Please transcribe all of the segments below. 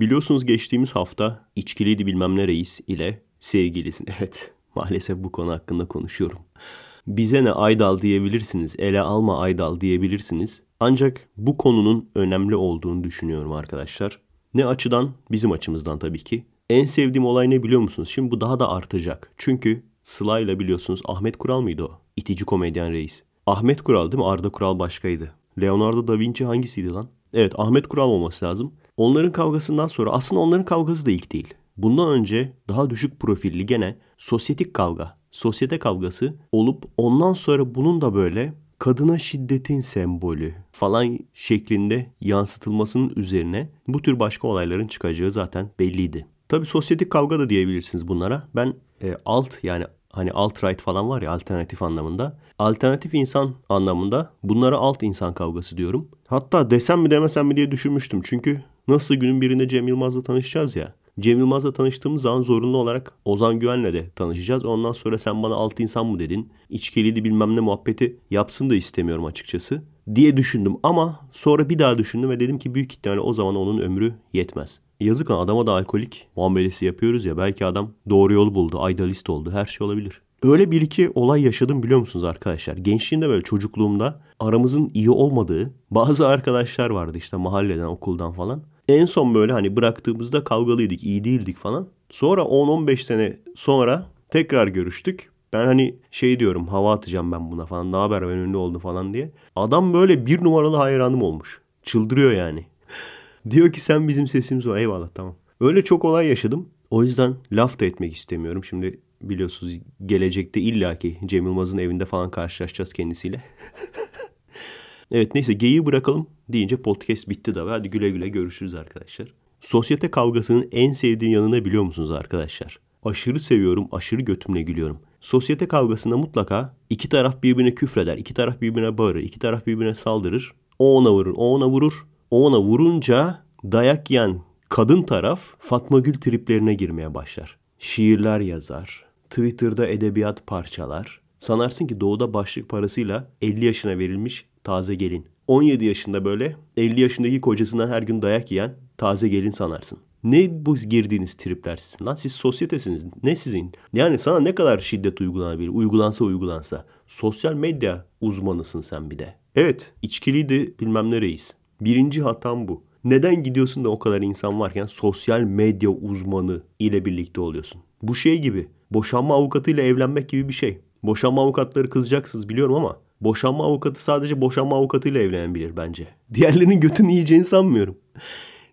Biliyorsunuz geçtiğimiz hafta içkiliydi bilmem ne reis ile sevgilisin. Evet maalesef bu konu hakkında konuşuyorum. Bize ne Aydal diyebilirsiniz, ele alma Aydal diyebilirsiniz. Ancak bu konunun önemli olduğunu düşünüyorum arkadaşlar. Ne açıdan? Bizim açımızdan tabii ki. En sevdiğim olay ne biliyor musunuz? Şimdi bu daha da artacak. Çünkü Sıla biliyorsunuz Ahmet Kural mıydı o? İtici komedyen reis. Ahmet Kural değil mi? Arda Kural başkaydı. Leonardo da Vinci hangisiydi lan? Evet Ahmet Kural olması lazım. Onların kavgasından sonra aslında onların kavgası da ilk değil. Bundan önce daha düşük profilli gene sosyetik kavga, sosyete kavgası olup ondan sonra bunun da böyle kadına şiddetin sembolü falan şeklinde yansıtılmasının üzerine bu tür başka olayların çıkacağı zaten belliydi. Tabi sosyetik kavga da diyebilirsiniz bunlara. Ben e, alt yani hani alt right falan var ya alternatif anlamında. Alternatif insan anlamında bunlara alt insan kavgası diyorum. Hatta desem mi demesem mi diye düşünmüştüm. Çünkü Nasıl günün birinde Cem Yılmaz'la tanışacağız ya. Cem Yılmaz'la tanıştığımız zaman zorunlu olarak Ozan Güven'le de tanışacağız. Ondan sonra sen bana altı insan mı dedin? İçkeliydi bilmem ne muhabbeti yapsın da istemiyorum açıkçası diye düşündüm ama sonra bir daha düşündüm ve dedim ki büyük ihtimalle o zaman onun ömrü yetmez. Yazık lan adama da alkolik muamelesi yapıyoruz ya belki adam doğru yol buldu, idealist oldu her şey olabilir. Öyle bir iki olay yaşadım biliyor musunuz arkadaşlar? Gençliğimde böyle çocukluğumda aramızın iyi olmadığı bazı arkadaşlar vardı işte mahalleden, okuldan falan. En son böyle hani bıraktığımızda kavgalıydık, iyi değildik falan. Sonra 10-15 sene sonra tekrar görüştük. Ben hani şey diyorum hava atacağım ben buna falan ne haber ben ünlü oldum falan diye. Adam böyle bir numaralı hayranım olmuş. Çıldırıyor yani. diyor ki sen bizim sesimiz o eyvallah tamam. Öyle çok olay yaşadım. O yüzden laf da etmek istemiyorum. Şimdi biliyorsunuz gelecekte illaki Cem Yılmaz'ın evinde falan karşılaşacağız kendisiyle. Evet neyse geyiği bırakalım deyince podcast bitti de. Hadi güle güle görüşürüz arkadaşlar. Sosyete kavgasının en sevdiğin yanına biliyor musunuz arkadaşlar? Aşırı seviyorum, aşırı götümle gülüyorum. Sosyete kavgasında mutlaka iki taraf birbirine küfreder, iki taraf birbirine bağırır, iki taraf birbirine saldırır. O ona vurur, o ona vurur. O ona vurunca dayak yiyen kadın taraf Fatma Gül triplerine girmeye başlar. Şiirler yazar, Twitter'da edebiyat parçalar. Sanarsın ki doğuda başlık parasıyla 50 yaşına verilmiş taze gelin. 17 yaşında böyle 50 yaşındaki kocasından her gün dayak yiyen taze gelin sanarsın. Ne bu girdiğiniz tripler sizin lan? Siz sosyetesiniz. Ne sizin? Yani sana ne kadar şiddet uygulanabilir? Uygulansa uygulansa. Sosyal medya uzmanısın sen bir de. Evet içkiliydi bilmem ne reis. Birinci hatam bu. Neden gidiyorsun da o kadar insan varken sosyal medya uzmanı ile birlikte oluyorsun? Bu şey gibi. Boşanma avukatıyla evlenmek gibi bir şey. Boşanma avukatları kızacaksınız biliyorum ama Boşanma avukatı sadece boşanma avukatıyla evlenebilir bence. Diğerlerinin götünü yiyeceğini sanmıyorum.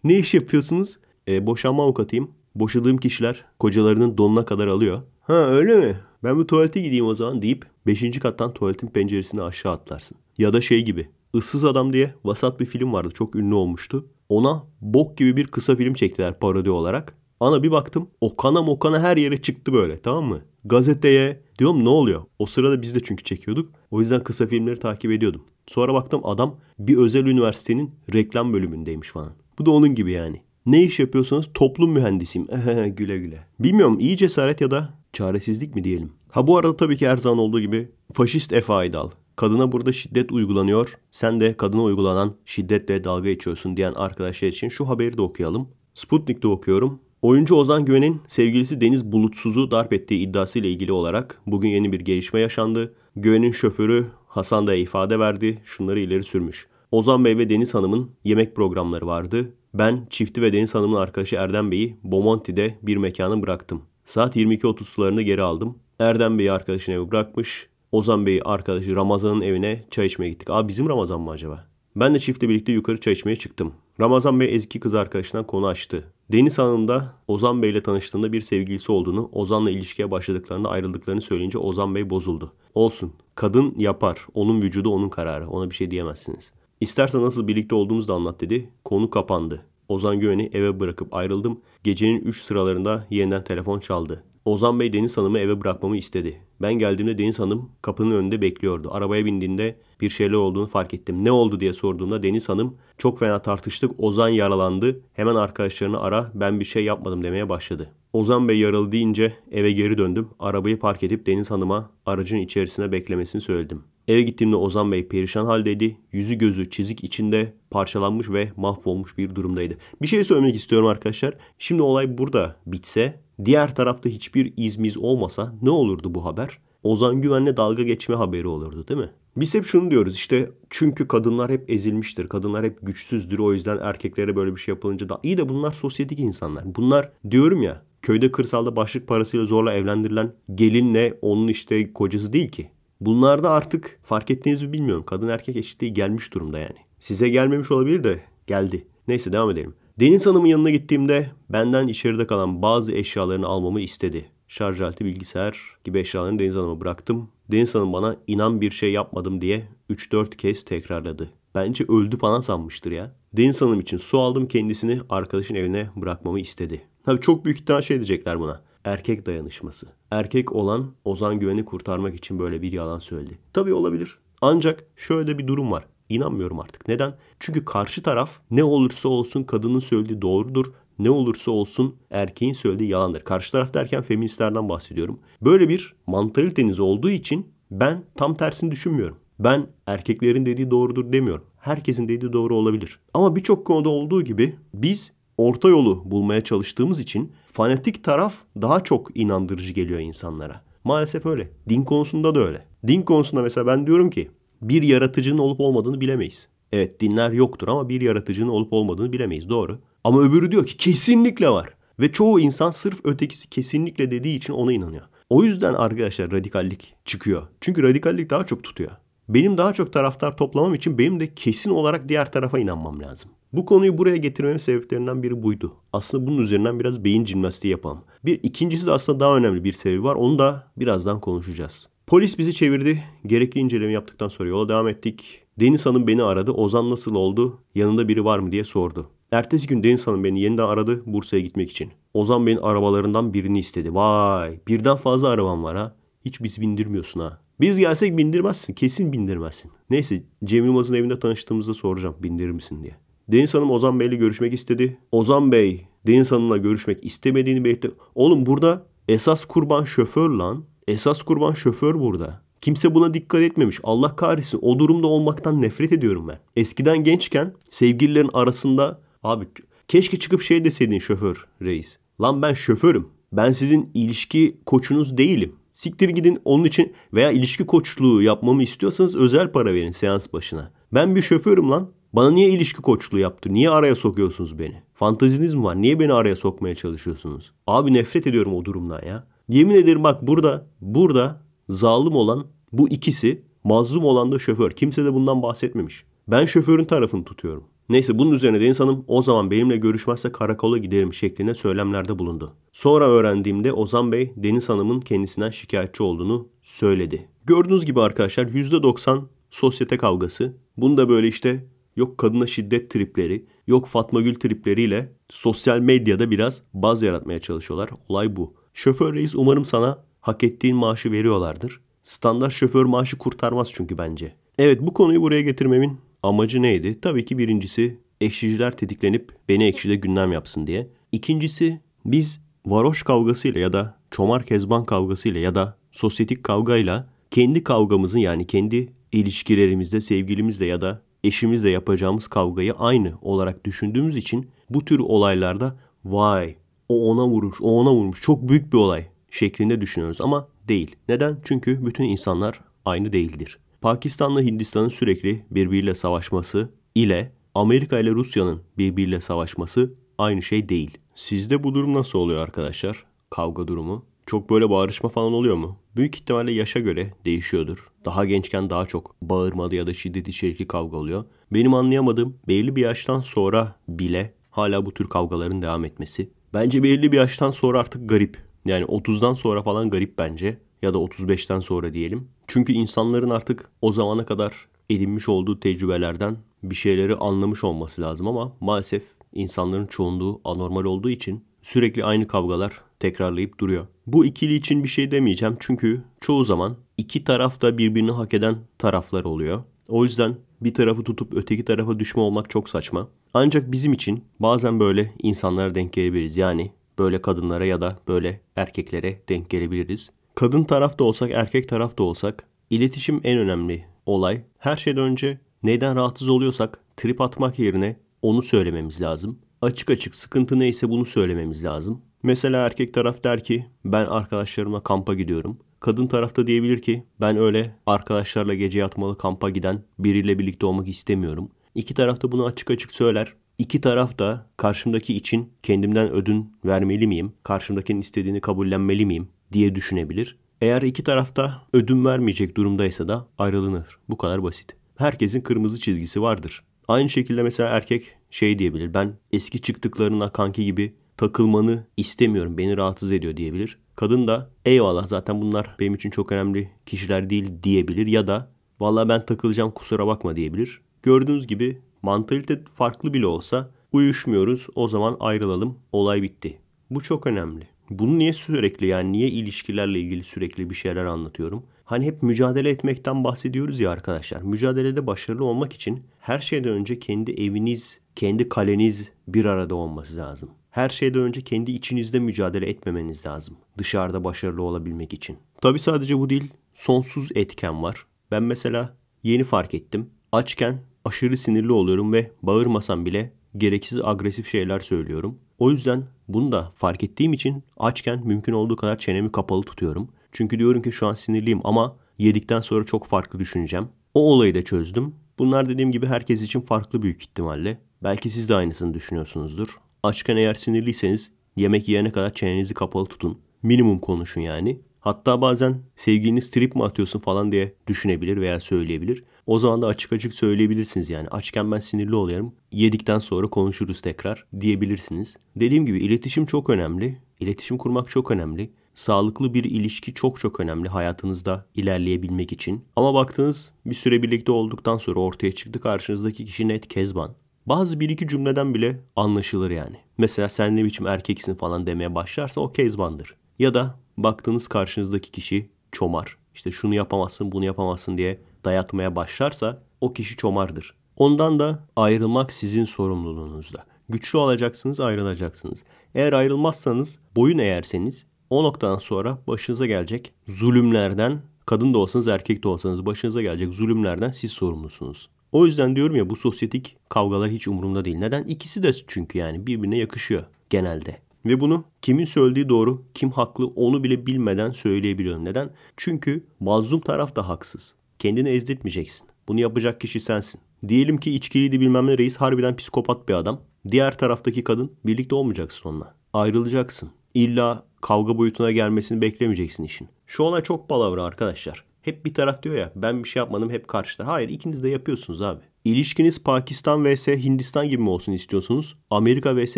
ne iş yapıyorsunuz? E, boşanma avukatıyım. Boşadığım kişiler kocalarının donuna kadar alıyor. Ha öyle mi? Ben bir tuvalete gideyim o zaman deyip 5. kattan tuvaletin penceresini aşağı atlarsın. Ya da şey gibi. Issız Adam diye vasat bir film vardı. Çok ünlü olmuştu. Ona bok gibi bir kısa film çektiler parodi olarak. Ana bir baktım Okana Mokana her yere çıktı böyle tamam mı? Gazeteye diyorum ne oluyor? O sırada biz de çünkü çekiyorduk. O yüzden kısa filmleri takip ediyordum. Sonra baktım adam bir özel üniversitenin reklam bölümündeymiş falan. Bu da onun gibi yani. Ne iş yapıyorsanız toplum mühendisiyim. güle güle. Bilmiyorum iyi cesaret ya da çaresizlik mi diyelim. Ha bu arada tabii ki her zaman olduğu gibi faşist Efe Aydal. Kadına burada şiddet uygulanıyor. Sen de kadına uygulanan şiddetle dalga geçiyorsun diyen arkadaşlar için şu haberi de okuyalım. Sputnik'te okuyorum. Oyuncu Ozan Güven'in sevgilisi Deniz Bulutsuz'u darp ettiği iddiasıyla ilgili olarak bugün yeni bir gelişme yaşandı. Güven'in şoförü Hasan da ifade verdi, şunları ileri sürmüş. Ozan Bey ve Deniz Hanım'ın yemek programları vardı. Ben çifti ve Deniz Hanım'ın arkadaşı Erdem Bey'i Bomonti'de bir mekanı bıraktım. Saat 22.30 sularını geri aldım. Erdem Bey'i arkadaşına evi bırakmış. Ozan Bey'i arkadaşı Ramazan'ın evine çay içmeye gittik. Aa bizim Ramazan mı acaba? Ben de çiftle birlikte yukarı çay içmeye çıktım. Ramazan Bey ezki kız arkadaşına konu açtı. Deniz Hanım da Ozan Bey ile tanıştığında bir sevgilisi olduğunu, Ozan'la ilişkiye başladıklarında ayrıldıklarını söyleyince Ozan Bey bozuldu. Olsun. Kadın yapar. Onun vücudu onun kararı. Ona bir şey diyemezsiniz. İstersen nasıl birlikte olduğumuzu da anlat dedi. Konu kapandı. Ozan Güven'i eve bırakıp ayrıldım. Gecenin 3 sıralarında yeniden telefon çaldı. Ozan Bey Deniz Hanım'ı eve bırakmamı istedi. Ben geldiğimde Deniz Hanım kapının önünde bekliyordu. Arabaya bindiğinde bir şeyler olduğunu fark ettim. Ne oldu diye sorduğumda Deniz Hanım çok fena tartıştık. Ozan yaralandı. Hemen arkadaşlarını ara ben bir şey yapmadım demeye başladı. Ozan Bey yaralı deyince eve geri döndüm. Arabayı park edip Deniz Hanım'a aracın içerisine beklemesini söyledim. Eve gittiğimde Ozan Bey perişan haldeydi. Yüzü gözü çizik içinde parçalanmış ve mahvolmuş bir durumdaydı. Bir şey söylemek istiyorum arkadaşlar. Şimdi olay burada bitse Diğer tarafta hiçbir izmiz olmasa ne olurdu bu haber? Ozan Güven'le dalga geçme haberi olurdu değil mi? Biz hep şunu diyoruz işte çünkü kadınlar hep ezilmiştir. Kadınlar hep güçsüzdür. O yüzden erkeklere böyle bir şey yapılınca da iyi de bunlar sosyetik insanlar. Bunlar diyorum ya köyde kırsalda başlık parasıyla zorla evlendirilen gelinle onun işte kocası değil ki. Bunlarda artık fark ettiğiniz mi bilmiyorum. Kadın erkek eşitliği gelmiş durumda yani. Size gelmemiş olabilir de geldi. Neyse devam edelim. Deniz Hanım'ın yanına gittiğimde benden içeride kalan bazı eşyalarını almamı istedi. Şarj aleti bilgisayar gibi eşyalarını Deniz Hanım'a bıraktım. Deniz Hanım bana inan bir şey yapmadım diye 3-4 kez tekrarladı. Bence öldü falan sanmıştır ya. Deniz Hanım için su aldım kendisini arkadaşın evine bırakmamı istedi. Tabii çok büyük ihtimal şey diyecekler buna. Erkek dayanışması. Erkek olan Ozan Güven'i kurtarmak için böyle bir yalan söyledi. Tabii olabilir. Ancak şöyle bir durum var. İnanmıyorum artık. Neden? Çünkü karşı taraf ne olursa olsun kadının söylediği doğrudur. Ne olursa olsun erkeğin söylediği yalandır. Karşı taraf derken feministlerden bahsediyorum. Böyle bir mantaliteniz olduğu için ben tam tersini düşünmüyorum. Ben erkeklerin dediği doğrudur demiyorum. Herkesin dediği doğru olabilir. Ama birçok konuda olduğu gibi biz orta yolu bulmaya çalıştığımız için fanatik taraf daha çok inandırıcı geliyor insanlara. Maalesef öyle. Din konusunda da öyle. Din konusunda mesela ben diyorum ki bir yaratıcının olup olmadığını bilemeyiz. Evet dinler yoktur ama bir yaratıcının olup olmadığını bilemeyiz. Doğru. Ama öbürü diyor ki kesinlikle var. Ve çoğu insan sırf ötekisi kesinlikle dediği için ona inanıyor. O yüzden arkadaşlar radikallik çıkıyor. Çünkü radikallik daha çok tutuyor. Benim daha çok taraftar toplamam için benim de kesin olarak diğer tarafa inanmam lazım. Bu konuyu buraya getirmemin sebeplerinden biri buydu. Aslında bunun üzerinden biraz beyin jimnastiği yapalım. Bir ikincisi de aslında daha önemli bir sebebi var. Onu da birazdan konuşacağız. Polis bizi çevirdi. Gerekli inceleme yaptıktan sonra yola devam ettik. Deniz Hanım beni aradı. Ozan nasıl oldu? Yanında biri var mı diye sordu. Ertesi gün Deniz Hanım beni yeniden aradı Bursa'ya gitmek için. Ozan Bey'in arabalarından birini istedi. Vay birden fazla arabam var ha. Hiç bizi bindirmiyorsun ha. Biz gelsek bindirmezsin. Kesin bindirmezsin. Neyse Cem Yılmaz'ın evinde tanıştığımızda soracağım bindirir misin diye. Deniz Hanım Ozan Bey'le görüşmek istedi. Ozan Bey Deniz Hanım'la görüşmek istemediğini belirtti. Oğlum burada esas kurban şoför lan. Esas kurban şoför burada. Kimse buna dikkat etmemiş. Allah kahretsin. O durumda olmaktan nefret ediyorum ben. Eskiden gençken sevgililerin arasında abi keşke çıkıp şey deseydin şoför reis. Lan ben şoförüm. Ben sizin ilişki koçunuz değilim. Siktir gidin onun için veya ilişki koçluğu yapmamı istiyorsanız özel para verin seans başına. Ben bir şoförüm lan. Bana niye ilişki koçluğu yaptı? Niye araya sokuyorsunuz beni? Fantaziniz mi var? Niye beni araya sokmaya çalışıyorsunuz? Abi nefret ediyorum o durumdan ya. Yemin ederim bak burada burada zalim olan bu ikisi mazlum olan da şoför. Kimse de bundan bahsetmemiş. Ben şoförün tarafını tutuyorum. Neyse bunun üzerine de insanım o zaman benimle görüşmezse karakola giderim şeklinde söylemlerde bulundu. Sonra öğrendiğimde Ozan Bey Deniz Hanım'ın kendisinden şikayetçi olduğunu söyledi. Gördüğünüz gibi arkadaşlar %90 sosyete kavgası. Bunu da böyle işte yok kadına şiddet tripleri, yok Fatma Gül tripleriyle sosyal medyada biraz baz yaratmaya çalışıyorlar. Olay bu. Şoför reis umarım sana hak ettiğin maaşı veriyorlardır. Standart şoför maaşı kurtarmaz çünkü bence. Evet bu konuyu buraya getirmemin amacı neydi? Tabii ki birincisi ekşiciler tetiklenip beni ekşide gündem yapsın diye. İkincisi biz varoş kavgasıyla ya da çomar kezban kavgasıyla ya da sosyetik kavgayla kendi kavgamızın yani kendi ilişkilerimizde sevgilimizle ya da eşimizle yapacağımız kavgayı aynı olarak düşündüğümüz için bu tür olaylarda vay o ona vurmuş, o ona vurmuş. Çok büyük bir olay şeklinde düşünüyoruz ama değil. Neden? Çünkü bütün insanlar aynı değildir. Pakistan'la Hindistan'ın sürekli birbiriyle savaşması ile Amerika ile Rusya'nın birbiriyle savaşması aynı şey değil. Sizde bu durum nasıl oluyor arkadaşlar? Kavga durumu? Çok böyle bağırışma falan oluyor mu? Büyük ihtimalle yaşa göre değişiyordur. Daha gençken daha çok bağırmalı ya da şiddet içerikli kavga oluyor. Benim anlayamadığım belli bir yaştan sonra bile hala bu tür kavgaların devam etmesi. Bence belli bir yaştan sonra artık garip. Yani 30'dan sonra falan garip bence ya da 35'ten sonra diyelim. Çünkü insanların artık o zamana kadar edinmiş olduğu tecrübelerden bir şeyleri anlamış olması lazım ama maalesef insanların çoğunluğu anormal olduğu için sürekli aynı kavgalar tekrarlayıp duruyor. Bu ikili için bir şey demeyeceğim çünkü çoğu zaman iki taraf da birbirini hak eden taraflar oluyor. O yüzden bir tarafı tutup öteki tarafa düşme olmak çok saçma. Ancak bizim için bazen böyle insanlara denk gelebiliriz. Yani böyle kadınlara ya da böyle erkeklere denk gelebiliriz. Kadın taraf da olsak, erkek taraf da olsak iletişim en önemli olay. Her şeyden önce neyden rahatsız oluyorsak trip atmak yerine onu söylememiz lazım. Açık açık sıkıntı neyse bunu söylememiz lazım. Mesela erkek taraf der ki ben arkadaşlarıma kampa gidiyorum. Kadın tarafta diyebilir ki ben öyle arkadaşlarla gece yatmalı kampa giden biriyle birlikte olmak istemiyorum. İki taraf da bunu açık açık söyler. İki taraf da karşımdaki için kendimden ödün vermeli miyim? Karşımdakinin istediğini kabullenmeli miyim? diye düşünebilir. Eğer iki tarafta ödün vermeyecek durumdaysa da ayrılınır. Bu kadar basit. Herkesin kırmızı çizgisi vardır. Aynı şekilde mesela erkek şey diyebilir. Ben eski çıktıklarına kanki gibi takılmanı istemiyorum. Beni rahatsız ediyor diyebilir. Kadın da eyvallah zaten bunlar benim için çok önemli kişiler değil diyebilir ya da vallahi ben takılacağım kusura bakma diyebilir. Gördüğünüz gibi mantalite farklı bile olsa uyuşmuyoruz o zaman ayrılalım olay bitti. Bu çok önemli. Bunu niye sürekli yani niye ilişkilerle ilgili sürekli bir şeyler anlatıyorum? Hani hep mücadele etmekten bahsediyoruz ya arkadaşlar. Mücadelede başarılı olmak için her şeyden önce kendi eviniz, kendi kaleniz bir arada olması lazım her şeyden önce kendi içinizde mücadele etmemeniz lazım. Dışarıda başarılı olabilmek için. Tabi sadece bu değil. Sonsuz etken var. Ben mesela yeni fark ettim. Açken aşırı sinirli oluyorum ve bağırmasam bile gereksiz agresif şeyler söylüyorum. O yüzden bunu da fark ettiğim için açken mümkün olduğu kadar çenemi kapalı tutuyorum. Çünkü diyorum ki şu an sinirliyim ama yedikten sonra çok farklı düşüneceğim. O olayı da çözdüm. Bunlar dediğim gibi herkes için farklı büyük ihtimalle. Belki siz de aynısını düşünüyorsunuzdur. Açken eğer sinirliyseniz yemek yiyene kadar çenenizi kapalı tutun. Minimum konuşun yani. Hatta bazen sevgiliniz trip mi atıyorsun falan diye düşünebilir veya söyleyebilir. O zaman da açık açık söyleyebilirsiniz yani. Açken ben sinirli oluyorum. Yedikten sonra konuşuruz tekrar diyebilirsiniz. Dediğim gibi iletişim çok önemli. İletişim kurmak çok önemli. Sağlıklı bir ilişki çok çok önemli hayatınızda ilerleyebilmek için. Ama baktınız bir süre birlikte olduktan sonra ortaya çıktı karşınızdaki kişi net kezban bazı bir iki cümleden bile anlaşılır yani. Mesela sen ne biçim erkeksin falan demeye başlarsa o kezbandır. Ya da baktığınız karşınızdaki kişi çomar. İşte şunu yapamazsın bunu yapamazsın diye dayatmaya başlarsa o kişi çomardır. Ondan da ayrılmak sizin sorumluluğunuzda. Güçlü olacaksınız ayrılacaksınız. Eğer ayrılmazsanız boyun eğerseniz o noktadan sonra başınıza gelecek zulümlerden kadın da olsanız erkek de olsanız başınıza gelecek zulümlerden siz sorumlusunuz. O yüzden diyorum ya bu sosyetik kavgalar hiç umurumda değil. Neden? İkisi de çünkü yani birbirine yakışıyor genelde. Ve bunu kimin söylediği doğru, kim haklı onu bile bilmeden söyleyebiliyorum. Neden? Çünkü mazlum taraf da haksız. Kendini ezdirtmeyeceksin. Bunu yapacak kişi sensin. Diyelim ki içkiliydi bilmem ne reis harbiden psikopat bir adam. Diğer taraftaki kadın birlikte olmayacaksın onunla. Ayrılacaksın. İlla kavga boyutuna gelmesini beklemeyeceksin işin. Şu olay çok palavra arkadaşlar. Hep bir taraf diyor ya ben bir şey yapmadım hep karşılar. Hayır ikiniz de yapıyorsunuz abi. İlişkiniz Pakistan vs Hindistan gibi mi olsun istiyorsunuz? Amerika vs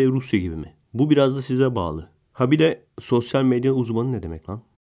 Rusya gibi mi? Bu biraz da size bağlı. Ha bir de sosyal medya uzmanı ne demek lan?